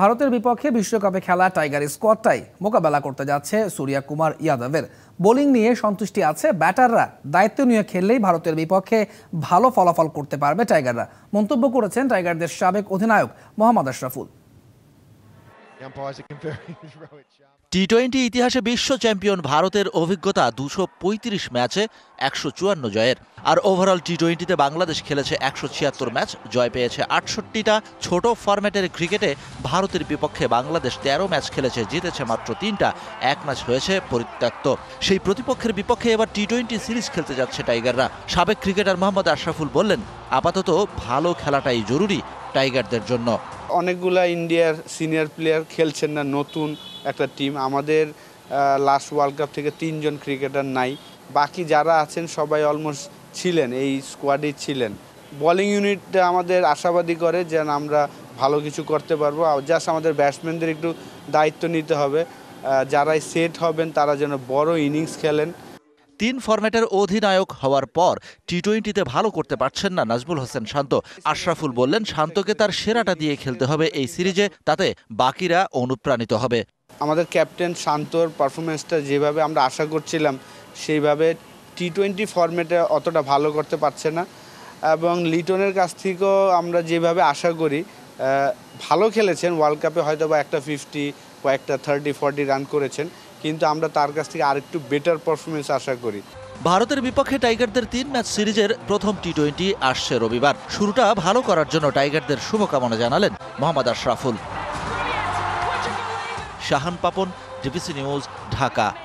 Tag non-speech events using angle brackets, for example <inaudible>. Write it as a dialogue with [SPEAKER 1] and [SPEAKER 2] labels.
[SPEAKER 1] ভারতের বিপক্ষে বিশ্বকাপে খেলা টাইগার স্কোয়াডটাই মোকাবেলা করতে যাচ্ছে সূর্যা কুমার ইয়াদবের বোলিং নিয়ে সন্তুষ্টি আছে ব্যাটাররা দায়িত্ব নিয়ে খেললেই ভারতের বিপক্ষে ভালো ফলাফল করতে পারবে টাইগাররা মন্তব্য করেছেন টাইগারদের সাবেক অধিনায়ক মোহাম্মদ আশরাফুল
[SPEAKER 2] টি টোয়েন্টি <laughs> ইতিহাসে বিশ্ব চ্যাম্পিয়ন ভারতের অভিজ্ঞতা দুশো পঁয়ত্রিশ ম্যাচে একশো চুয়ান্ন জয়ের আর ওভারঅল টি টোয়েন্টিতে বাংলাদেশ খেলেছে একশো ছিয়াত্তর ম্যাচ জয় পেয়েছে আটষট্টিটা ছোট ফরম্যাটের ক্রিকেটে ভারতের বিপক্ষে বাংলাদেশ তেরো ম্যাচ খেলেছে জিতেছে মাত্র তিনটা এক ম্যাচ হয়েছে পরিত্যক্ত সেই প্রতিপক্ষের বিপক্ষে এবার টি টোয়েন্টি সিরিজ খেলতে যাচ্ছে টাইগাররা সাবেক ক্রিকেটার মোহাম্মদ আশরাফুল বললেন আপাতত ভালো খেলাটাই জরুরি টাইগারদের জন্য
[SPEAKER 3] অনেকগুলা ইন্ডিয়ার সিনিয়র প্লেয়ার খেলছেন না নতুন একটা টিম আমাদের লাস্ট ওয়ার্ল্ড কাপ থেকে তিনজন ক্রিকেটার নাই বাকি যারা আছেন সবাই অলমোস্ট ছিলেন এই স্কোয়াডে ছিলেন বলিং ইউনিটটা আমাদের আশাবাদী করে যেন আমরা ভালো কিছু করতে পারবো জাস্ট আমাদের ব্যাটসম্যানদের একটু দায়িত্ব নিতে হবে যারাই সেট হবেন তারা যেন বড় ইনিংস খেলেন তিন ফরম্যাটের অধিনায়ক হওয়ার পর টি টোয়েন্টিতে ভালো করতে পারছেন
[SPEAKER 2] না নাজমুল হোসেন শান্ত আশরাফুল বললেন শান্তকে তার সেরাটা দিয়ে খেলতে হবে এই সিরিজে তাতে বাকিরা অনুপ্রাণিত হবে
[SPEAKER 3] আমাদের ক্যাপ্টেন শান্তর পারফরমেন্সটা যেভাবে আমরা আশা করছিলাম সেইভাবে টি টোয়েন্টি ফরম্যাটে অতটা ভালো করতে পারছে না এবং লিটনের কাছ থেকেও আমরা যেভাবে আশা করি ভালো খেলেছেন ওয়ার্ল্ড কাপে হয়তো বা একটা ফিফটি বা একটা থার্টি ফর্টি রান করেছেন কিন্তু আমরা তার কাছ থেকে আরেকটু বেটার পারফরমেন্স আশা করি
[SPEAKER 2] ভারতের বিপক্ষে টাইগারদের তিন ম্যাচ সিরিজের প্রথম টি টোয়েন্টি আসছে রবিবার শুরুটা ভালো করার জন্য টাইগারদের শুভকামনা জানালেন মোহাম্মদ আশরাফুল শাহান পাপন ডিবিসি নিউজ ঢাকা